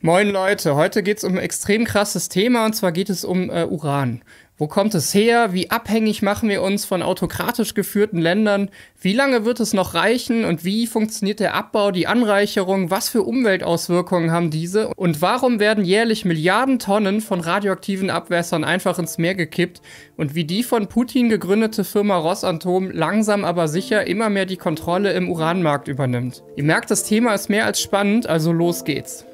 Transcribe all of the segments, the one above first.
Moin Leute, heute geht es um ein extrem krasses Thema und zwar geht es um äh, Uran. Wo kommt es her? Wie abhängig machen wir uns von autokratisch geführten Ländern? Wie lange wird es noch reichen und wie funktioniert der Abbau, die Anreicherung? Was für Umweltauswirkungen haben diese? Und warum werden jährlich Milliarden Tonnen von radioaktiven Abwässern einfach ins Meer gekippt? Und wie die von Putin gegründete Firma Rosatom langsam aber sicher immer mehr die Kontrolle im Uranmarkt übernimmt? Ihr merkt, das Thema ist mehr als spannend, also los geht's.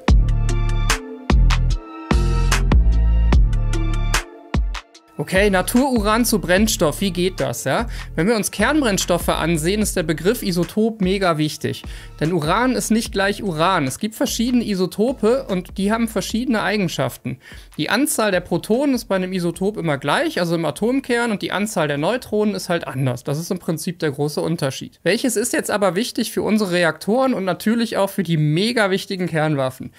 Okay, Natururan zu Brennstoff, wie geht das, ja? Wenn wir uns Kernbrennstoffe ansehen, ist der Begriff Isotop mega wichtig. Denn Uran ist nicht gleich Uran. Es gibt verschiedene Isotope und die haben verschiedene Eigenschaften. Die Anzahl der Protonen ist bei einem Isotop immer gleich, also im Atomkern, und die Anzahl der Neutronen ist halt anders. Das ist im Prinzip der große Unterschied. Welches ist jetzt aber wichtig für unsere Reaktoren und natürlich auch für die mega wichtigen Kernwaffen?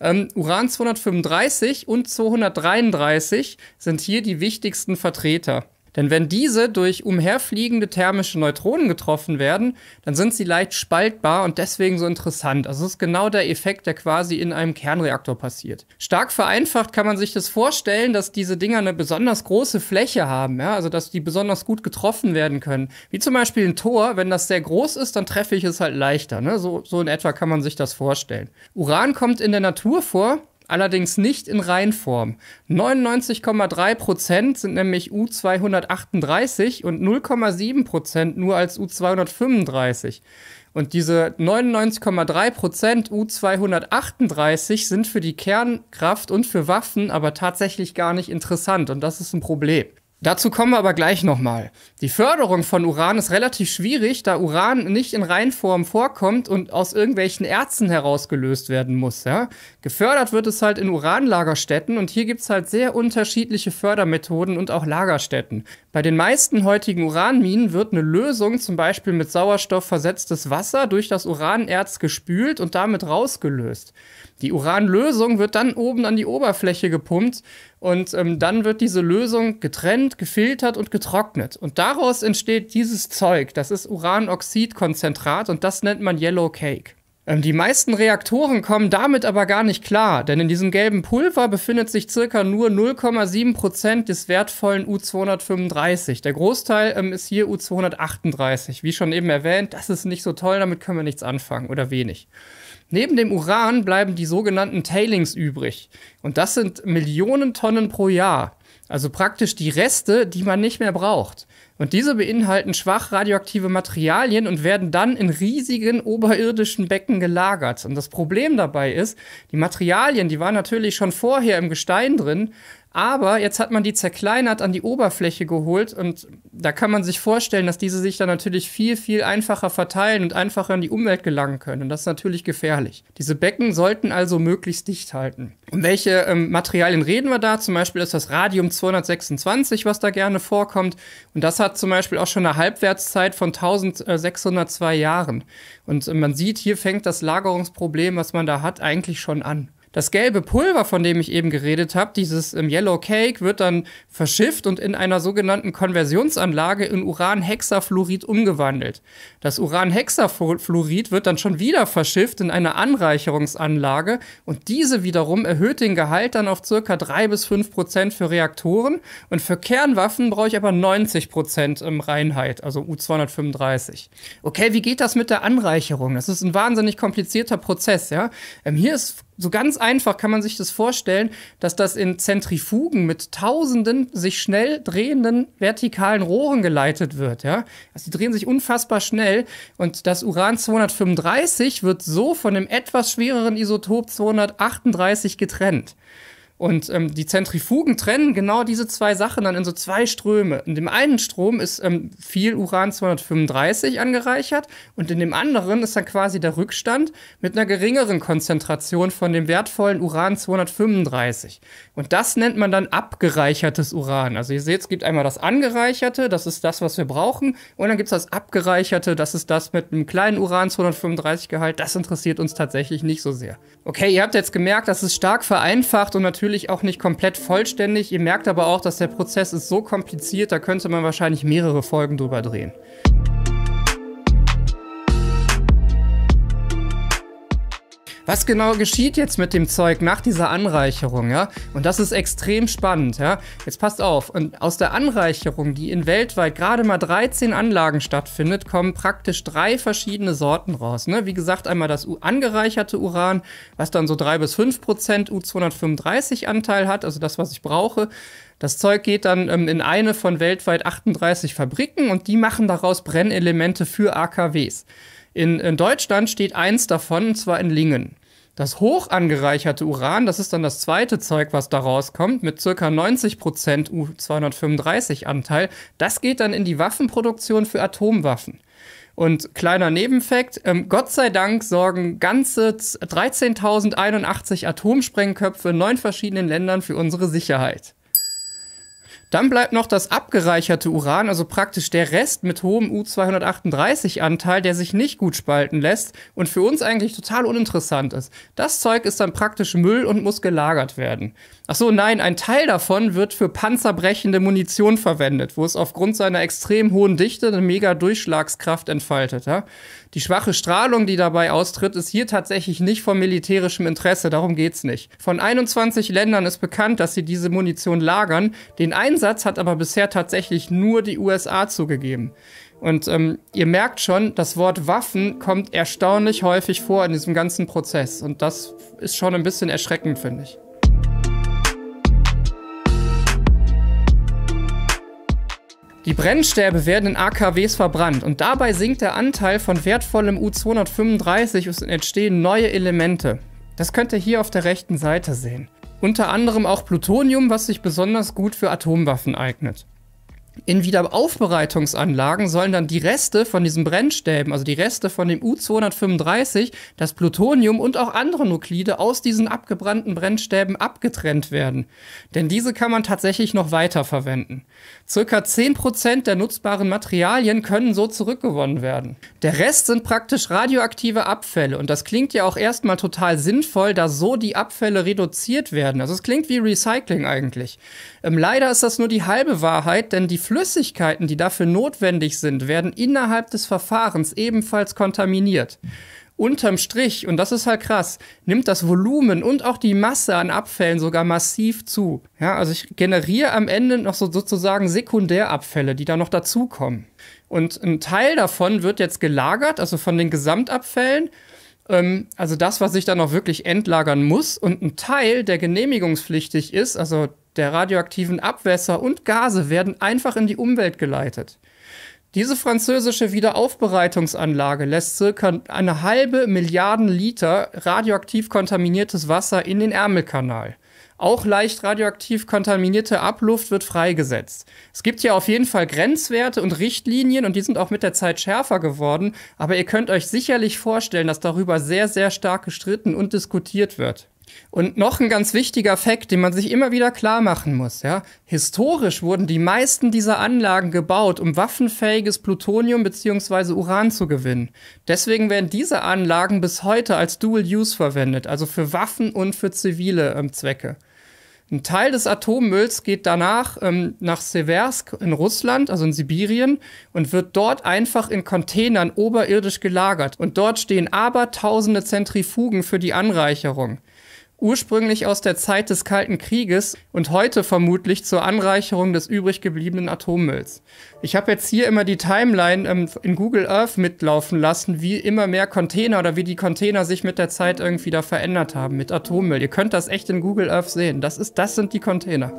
Ähm, Uran 235 und 233 sind hier die wichtigsten Vertreter. Denn wenn diese durch umherfliegende thermische Neutronen getroffen werden, dann sind sie leicht spaltbar und deswegen so interessant. Also es ist genau der Effekt, der quasi in einem Kernreaktor passiert. Stark vereinfacht kann man sich das vorstellen, dass diese Dinger eine besonders große Fläche haben, ja? also dass die besonders gut getroffen werden können. Wie zum Beispiel ein Tor, wenn das sehr groß ist, dann treffe ich es halt leichter. Ne? So, so in etwa kann man sich das vorstellen. Uran kommt in der Natur vor, Allerdings nicht in Reinform. 99,3% sind nämlich U238 und 0,7% nur als U235. Und diese 99,3% U238 sind für die Kernkraft und für Waffen aber tatsächlich gar nicht interessant. Und das ist ein Problem. Dazu kommen wir aber gleich nochmal. Die Förderung von Uran ist relativ schwierig, da Uran nicht in Reinform vorkommt und aus irgendwelchen Erzen herausgelöst werden muss. Ja? Gefördert wird es halt in Uranlagerstätten und hier gibt es halt sehr unterschiedliche Fördermethoden und auch Lagerstätten. Bei den meisten heutigen Uranminen wird eine Lösung, zum Beispiel mit Sauerstoff versetztes Wasser, durch das Uranerz gespült und damit rausgelöst. Die Uranlösung wird dann oben an die Oberfläche gepumpt und ähm, dann wird diese Lösung getrennt, gefiltert und getrocknet. Und daraus entsteht dieses Zeug. Das ist Uranoxidkonzentrat und das nennt man Yellow Cake. Ähm, die meisten Reaktoren kommen damit aber gar nicht klar, denn in diesem gelben Pulver befindet sich circa nur 0,7% des wertvollen U235. Der Großteil ähm, ist hier U238. Wie schon eben erwähnt, das ist nicht so toll, damit können wir nichts anfangen oder wenig. Neben dem Uran bleiben die sogenannten Tailings übrig. Und das sind Millionen Tonnen pro Jahr. Also praktisch die Reste, die man nicht mehr braucht. Und diese beinhalten schwach radioaktive Materialien und werden dann in riesigen oberirdischen Becken gelagert. Und das Problem dabei ist, die Materialien, die waren natürlich schon vorher im Gestein drin, aber jetzt hat man die zerkleinert an die Oberfläche geholt und da kann man sich vorstellen, dass diese sich dann natürlich viel, viel einfacher verteilen und einfacher in die Umwelt gelangen können. Und das ist natürlich gefährlich. Diese Becken sollten also möglichst dicht halten. Um welche ähm, Materialien reden wir da? Zum Beispiel ist das Radium 226, was da gerne vorkommt. Und das hat zum Beispiel auch schon eine Halbwertszeit von 1602 Jahren. Und äh, man sieht, hier fängt das Lagerungsproblem, was man da hat, eigentlich schon an. Das gelbe Pulver, von dem ich eben geredet habe, dieses ähm, Yellow Cake, wird dann verschifft und in einer sogenannten Konversionsanlage in Uranhexafluorid umgewandelt. Das Uranhexafluorid wird dann schon wieder verschifft in eine Anreicherungsanlage und diese wiederum erhöht den Gehalt dann auf ca. 3 bis 5 Prozent für Reaktoren und für Kernwaffen brauche ich aber 90 Prozent ähm, Reinheit, also U235. Okay, wie geht das mit der Anreicherung? Das ist ein wahnsinnig komplizierter Prozess, ja. Ähm, hier ist so ganz einfach kann man sich das vorstellen, dass das in Zentrifugen mit tausenden sich schnell drehenden vertikalen Rohren geleitet wird. Ja? Also die drehen sich unfassbar schnell und das Uran 235 wird so von dem etwas schwereren Isotop 238 getrennt. Und ähm, die Zentrifugen trennen genau diese zwei Sachen dann in so zwei Ströme. In dem einen Strom ist ähm, viel Uran-235 angereichert und in dem anderen ist dann quasi der Rückstand mit einer geringeren Konzentration von dem wertvollen Uran-235. Und das nennt man dann abgereichertes Uran. Also ihr seht, es gibt einmal das angereicherte, das ist das, was wir brauchen, und dann gibt es das abgereicherte, das ist das mit einem kleinen Uran-235-Gehalt. Das interessiert uns tatsächlich nicht so sehr. Okay, ihr habt jetzt gemerkt, das ist stark vereinfacht und natürlich natürlich auch nicht komplett vollständig. Ihr merkt aber auch, dass der Prozess ist so kompliziert, da könnte man wahrscheinlich mehrere Folgen drüber drehen. was genau geschieht jetzt mit dem Zeug nach dieser Anreicherung, ja? Und das ist extrem spannend, ja? Jetzt passt auf, und aus der Anreicherung, die in weltweit gerade mal 13 Anlagen stattfindet, kommen praktisch drei verschiedene Sorten raus, ne? Wie gesagt, einmal das angereicherte Uran, was dann so 3 bis 5 Prozent U235-Anteil hat, also das, was ich brauche. Das Zeug geht dann ähm, in eine von weltweit 38 Fabriken und die machen daraus Brennelemente für AKWs. In, in Deutschland steht eins davon, und zwar in Lingen. Das hoch angereicherte Uran, das ist dann das zweite Zeug, was da rauskommt, mit circa 90% U-235-Anteil, das geht dann in die Waffenproduktion für Atomwaffen. Und kleiner Nebenfakt, ähm, Gott sei Dank sorgen ganze 13.081 Atomsprengköpfe in neun verschiedenen Ländern für unsere Sicherheit. Dann bleibt noch das abgereicherte Uran, also praktisch der Rest mit hohem U-238-Anteil, der sich nicht gut spalten lässt und für uns eigentlich total uninteressant ist. Das Zeug ist dann praktisch Müll und muss gelagert werden. Ach so, nein, ein Teil davon wird für panzerbrechende Munition verwendet, wo es aufgrund seiner extrem hohen Dichte eine mega Durchschlagskraft entfaltet. Ja? Die schwache Strahlung, die dabei austritt, ist hier tatsächlich nicht von militärischem Interesse, darum geht's nicht. Von 21 Ländern ist bekannt, dass sie diese Munition lagern. Den Einsatz hat aber bisher tatsächlich nur die USA zugegeben. Und ähm, ihr merkt schon, das Wort Waffen kommt erstaunlich häufig vor in diesem ganzen Prozess. Und das ist schon ein bisschen erschreckend, finde ich. Die Brennstäbe werden in AKWs verbrannt und dabei sinkt der Anteil von wertvollem U-235 und entstehen neue Elemente. Das könnt ihr hier auf der rechten Seite sehen. Unter anderem auch Plutonium, was sich besonders gut für Atomwaffen eignet in Wiederaufbereitungsanlagen sollen dann die Reste von diesen Brennstäben, also die Reste von dem U-235, das Plutonium und auch andere Nuklide aus diesen abgebrannten Brennstäben abgetrennt werden. Denn diese kann man tatsächlich noch weiter verwenden. Circa 10% der nutzbaren Materialien können so zurückgewonnen werden. Der Rest sind praktisch radioaktive Abfälle und das klingt ja auch erstmal total sinnvoll, da so die Abfälle reduziert werden. Also es klingt wie Recycling eigentlich. Ähm, leider ist das nur die halbe Wahrheit, denn die Flüssigkeiten, die dafür notwendig sind, werden innerhalb des Verfahrens ebenfalls kontaminiert. Unterm Strich, und das ist halt krass, nimmt das Volumen und auch die Masse an Abfällen sogar massiv zu. Ja, also ich generiere am Ende noch so sozusagen Sekundärabfälle, die da noch dazukommen. Und ein Teil davon wird jetzt gelagert, also von den Gesamtabfällen, ähm, also das, was ich dann auch wirklich entlagern muss und ein Teil, der genehmigungspflichtig ist, also der radioaktiven Abwässer und Gase, werden einfach in die Umwelt geleitet. Diese französische Wiederaufbereitungsanlage lässt circa eine halbe Milliarden Liter radioaktiv kontaminiertes Wasser in den Ärmelkanal. Auch leicht radioaktiv kontaminierte Abluft wird freigesetzt. Es gibt ja auf jeden Fall Grenzwerte und Richtlinien und die sind auch mit der Zeit schärfer geworden, aber ihr könnt euch sicherlich vorstellen, dass darüber sehr, sehr stark gestritten und diskutiert wird. Und noch ein ganz wichtiger Fakt, den man sich immer wieder klar machen muss, ja. Historisch wurden die meisten dieser Anlagen gebaut, um waffenfähiges Plutonium bzw. Uran zu gewinnen. Deswegen werden diese Anlagen bis heute als Dual Use verwendet, also für Waffen und für zivile ähm, Zwecke. Ein Teil des Atommülls geht danach ähm, nach Seversk in Russland, also in Sibirien, und wird dort einfach in Containern oberirdisch gelagert. Und dort stehen abertausende Zentrifugen für die Anreicherung ursprünglich aus der Zeit des Kalten Krieges und heute vermutlich zur Anreicherung des übrig gebliebenen Atommülls. Ich habe jetzt hier immer die Timeline ähm, in Google Earth mitlaufen lassen, wie immer mehr Container oder wie die Container sich mit der Zeit irgendwie da verändert haben mit Atommüll. Ihr könnt das echt in Google Earth sehen. Das ist das sind die Container.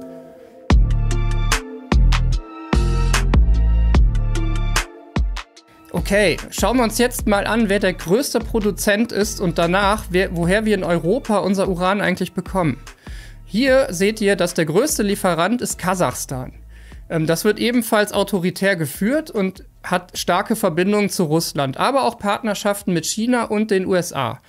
Okay, schauen wir uns jetzt mal an, wer der größte Produzent ist und danach, wer, woher wir in Europa unser Uran eigentlich bekommen. Hier seht ihr, dass der größte Lieferant ist Kasachstan. Ähm, das wird ebenfalls autoritär geführt und hat starke Verbindungen zu Russland, aber auch Partnerschaften mit China und den USA.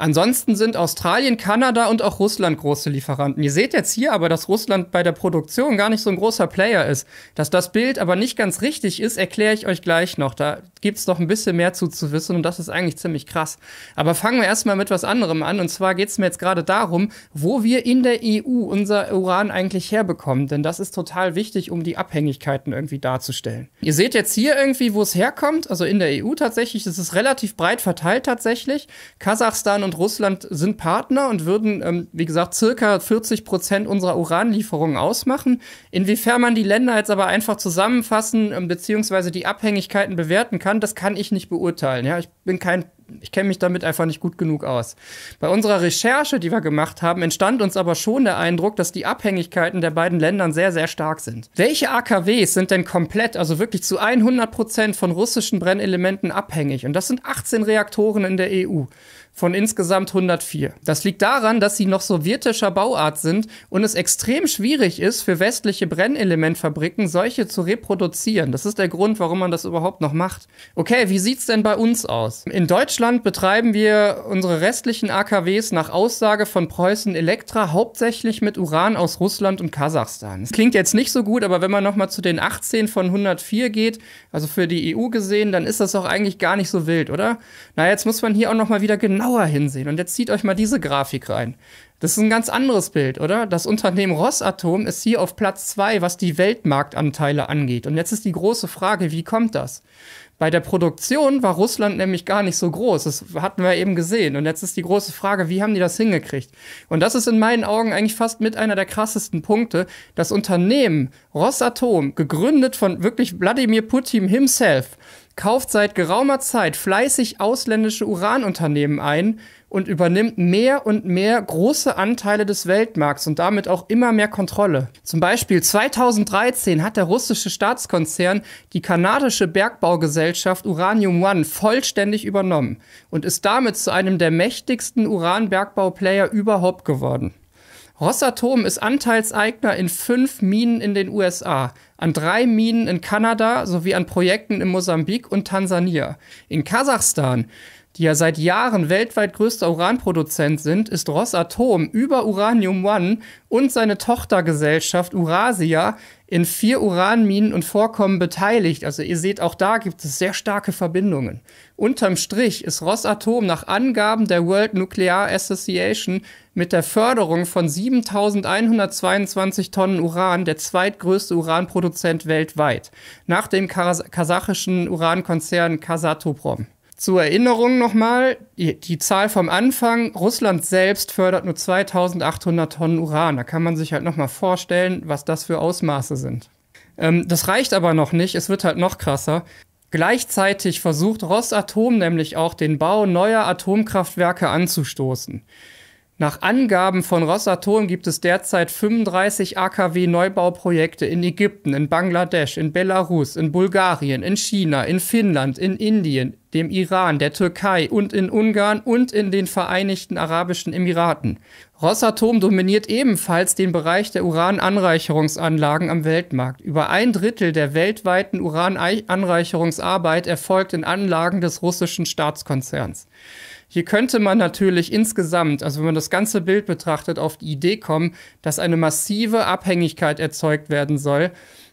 Ansonsten sind Australien, Kanada und auch Russland große Lieferanten. Ihr seht jetzt hier aber, dass Russland bei der Produktion gar nicht so ein großer Player ist. Dass das Bild aber nicht ganz richtig ist, erkläre ich euch gleich noch. Da gibt es noch ein bisschen mehr zu, zu wissen und das ist eigentlich ziemlich krass. Aber fangen wir erstmal mit was anderem an. Und zwar geht es mir jetzt gerade darum, wo wir in der EU unser Uran eigentlich herbekommen. Denn das ist total wichtig, um die Abhängigkeiten irgendwie darzustellen. Ihr seht jetzt hier irgendwie, wo es herkommt. Also in der EU tatsächlich. Das ist relativ breit verteilt tatsächlich. Kasachstan und und Russland sind Partner und würden, ähm, wie gesagt, circa 40 Prozent unserer Uranlieferungen ausmachen. Inwiefern man die Länder jetzt aber einfach zusammenfassen ähm, beziehungsweise die Abhängigkeiten bewerten kann, das kann ich nicht beurteilen. Ja, ich bin kein ich kenne mich damit einfach nicht gut genug aus. Bei unserer Recherche, die wir gemacht haben, entstand uns aber schon der Eindruck, dass die Abhängigkeiten der beiden Länder sehr, sehr stark sind. Welche AKWs sind denn komplett, also wirklich zu 100 Prozent von russischen Brennelementen abhängig? Und das sind 18 Reaktoren in der EU von insgesamt 104. Das liegt daran, dass sie noch sowjetischer Bauart sind und es extrem schwierig ist, für westliche Brennelementfabriken solche zu reproduzieren. Das ist der Grund, warum man das überhaupt noch macht. Okay, wie sieht's denn bei uns aus? In Deutschland betreiben wir unsere restlichen AKWs nach Aussage von Preußen Elektra hauptsächlich mit Uran aus Russland und Kasachstan. Das klingt jetzt nicht so gut, aber wenn man nochmal zu den 18 von 104 geht, also für die EU gesehen, dann ist das auch eigentlich gar nicht so wild, oder? Na, jetzt muss man hier auch nochmal wieder genau genauer hinsehen. Und jetzt zieht euch mal diese Grafik rein. Das ist ein ganz anderes Bild, oder? Das Unternehmen Rosatom ist hier auf Platz zwei, was die Weltmarktanteile angeht. Und jetzt ist die große Frage, wie kommt das? Bei der Produktion war Russland nämlich gar nicht so groß. Das hatten wir eben gesehen. Und jetzt ist die große Frage, wie haben die das hingekriegt? Und das ist in meinen Augen eigentlich fast mit einer der krassesten Punkte. Das Unternehmen Rosatom, gegründet von wirklich Wladimir Putin himself, kauft seit geraumer Zeit fleißig ausländische Uranunternehmen ein und übernimmt mehr und mehr große Anteile des Weltmarkts und damit auch immer mehr Kontrolle. Zum Beispiel 2013 hat der russische Staatskonzern die kanadische Bergbaugesellschaft Uranium One vollständig übernommen und ist damit zu einem der mächtigsten Uranbergbauplayer überhaupt geworden. Rossatom ist Anteilseigner in fünf Minen in den USA, an drei Minen in Kanada sowie an Projekten in Mosambik und Tansania. In Kasachstan die ja seit Jahren weltweit größter Uranproduzent sind, ist Rosatom über Uranium One und seine Tochtergesellschaft Urasia in vier Uranminen und Vorkommen beteiligt. Also ihr seht, auch da gibt es sehr starke Verbindungen. Unterm Strich ist Rosatom nach Angaben der World Nuclear Association mit der Förderung von 7.122 Tonnen Uran der zweitgrößte Uranproduzent weltweit, nach dem kasachischen Urankonzern Kasatoprom. Zur Erinnerung nochmal, die, Zahl vom Anfang, Russland selbst fördert nur 2800 Tonnen Uran. Da kann man sich halt nochmal vorstellen, was das für Ausmaße sind. Ähm, das reicht aber noch nicht, es wird halt noch krasser. Gleichzeitig versucht Rosatom nämlich auch den Bau neuer Atomkraftwerke anzustoßen. Nach Angaben von Rosatom gibt es derzeit 35 AKW-Neubauprojekte in Ägypten, in Bangladesch, in Belarus, in Bulgarien, in China, in Finnland, in Indien, dem Iran, der Türkei und in Ungarn und in den Vereinigten Arabischen Emiraten. Rosatom dominiert ebenfalls den Bereich der Urananreicherungsanlagen am Weltmarkt. Über ein Drittel der weltweiten Urananreicherungsarbeit erfolgt in Anlagen des russischen Staatskonzerns. Hier könnte man natürlich insgesamt, also wenn man das ganze Bild betrachtet, auf die Idee kommen, dass eine massive Abhängigkeit erzeugt werden soll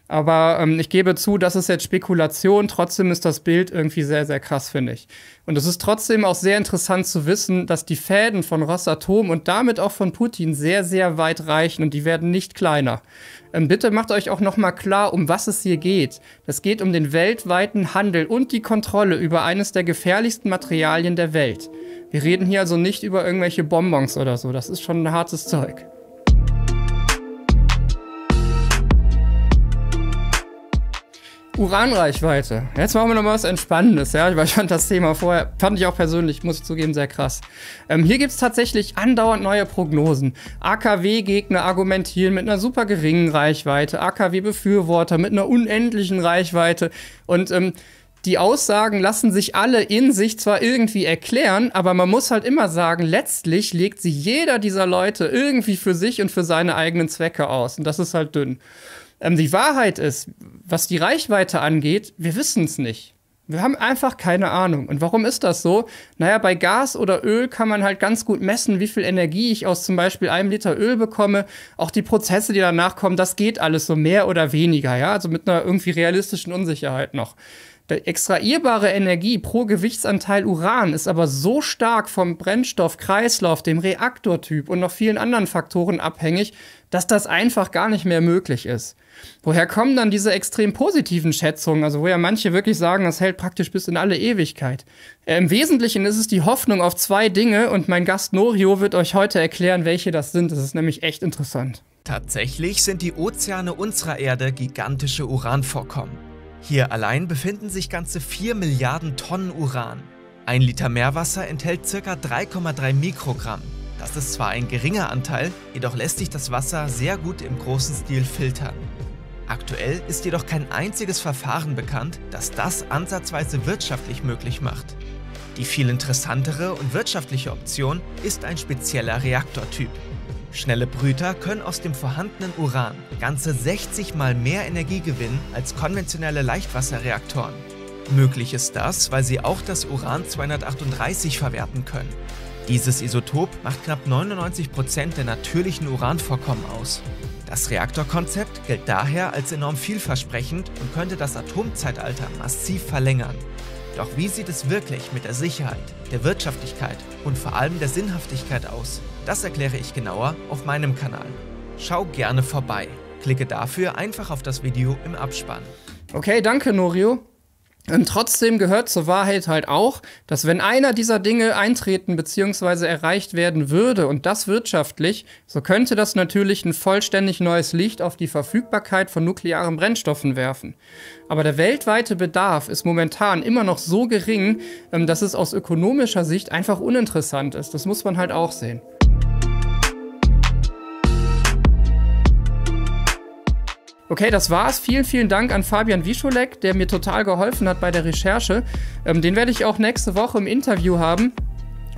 aber ähm, ich gebe zu, das ist jetzt Spekulation. Trotzdem ist das Bild irgendwie sehr, sehr krass, finde ich. Und es ist trotzdem auch sehr interessant zu wissen, dass die Fäden von Rosatom und damit auch von Putin sehr, sehr weit reichen und die werden nicht kleiner. Ähm, bitte macht euch auch nochmal klar, um was es hier geht. Es geht um den weltweiten Handel und die Kontrolle über eines der gefährlichsten Materialien der Welt. Wir reden hier also nicht über irgendwelche Bonbons oder so. Das ist schon ein hartes Zeug. Uranreichweite. Jetzt machen wir nochmal was Entspannendes, ja, weil ich fand das Thema vorher, fand ich auch persönlich, muss ich zugeben, sehr krass. Ähm, hier gibt es tatsächlich andauernd neue Prognosen. AKW-Gegner argumentieren mit einer super geringen Reichweite, AKW-Befürworter mit einer unendlichen Reichweite und ähm, die Aussagen lassen sich alle in sich zwar irgendwie erklären, aber man muss halt immer sagen, letztlich legt sie jeder dieser Leute irgendwie für sich und für seine eigenen Zwecke aus. Und das ist halt dünn. Ähm, die Wahrheit ist, was die Reichweite angeht, wir wissen es nicht. Wir haben einfach keine Ahnung. Und warum ist das so? Naja, bei Gas oder Öl kann man halt ganz gut messen, wie viel Energie ich aus zum Beispiel einem Liter Öl bekomme. Auch die Prozesse, die danach kommen, das geht alles so mehr oder weniger, ja. Also mit einer irgendwie realistischen Unsicherheit noch. Die extraierbare Energie pro Gewichtsanteil Uran ist aber so stark vom Brennstoffkreislauf, dem Reaktortyp und noch vielen anderen Faktoren abhängig, dass das einfach gar nicht mehr möglich ist. Woher kommen dann diese extrem positiven Schätzungen, also wo ja manche wirklich sagen, das hält praktisch bis in alle Ewigkeit? Äh, Im Wesentlichen ist es die Hoffnung auf zwei Dinge und mein Gast Norio wird euch heute erklären, welche das sind. Das ist nämlich echt interessant. Tatsächlich sind die Ozeane unserer Erde gigantische Uranvorkommen. Hier allein befinden sich ganze 4 Milliarden Tonnen Uran. Ein Liter Meerwasser enthält ca. 3,3 Mikrogramm. Das ist zwar ein geringer Anteil, jedoch lässt sich das Wasser sehr gut im großen Stil filtern. Aktuell ist jedoch kein einziges Verfahren bekannt, das das ansatzweise wirtschaftlich möglich macht. Die viel interessantere und wirtschaftliche Option ist ein spezieller Reaktortyp, Schnelle Brüter können aus dem vorhandenen Uran ganze 60 mal mehr Energie gewinnen als konventionelle Leichtwasserreaktoren. Möglich ist das, weil sie auch das Uran-238 verwerten können. Dieses Isotop macht knapp 99% Prozent der natürlichen Uranvorkommen aus. Das Reaktorkonzept gilt daher als enorm vielversprechend und könnte das Atomzeitalter massiv verlängern. Doch wie sieht es wirklich mit der Sicherheit, der Wirtschaftlichkeit und vor allem der Sinnhaftigkeit aus? Das erkläre ich genauer auf meinem Kanal. Schau gerne vorbei. Klicke dafür einfach auf das Video im Abspann. Okay, danke Norio. Und trotzdem gehört zur Wahrheit halt auch, dass wenn einer dieser Dinge eintreten bzw. erreicht werden würde und das wirtschaftlich, so könnte das natürlich ein vollständig neues Licht auf die Verfügbarkeit von nuklearen Brennstoffen werfen. Aber der weltweite Bedarf ist momentan immer noch so gering, ähm, dass es aus ökonomischer Sicht einfach uninteressant ist. Das muss man halt auch sehen. Okay, das war's. Vielen, vielen Dank an Fabian Wischolek, der mir total geholfen hat bei der Recherche. Ähm, den werde ich auch nächste Woche im Interview haben.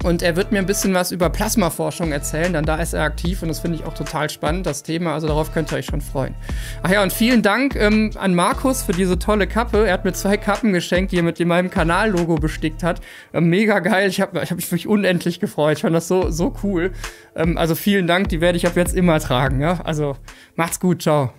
Und er wird mir ein bisschen was über Plasmaforschung erzählen, denn da ist er aktiv und das finde ich auch total spannend, das Thema. Also darauf könnt ihr euch schon freuen. Ach ja, und vielen Dank ähm, an Markus für diese tolle Kappe. Er hat mir zwei Kappen geschenkt, die er mit meinem Kanal-Logo bestickt hat. Ähm, mega geil. Ich habe ich hab mich wirklich unendlich gefreut. Ich fand das so, so cool. Ähm, also vielen Dank, die werde ich ab jetzt immer tragen. Ja? Also macht's gut, ciao.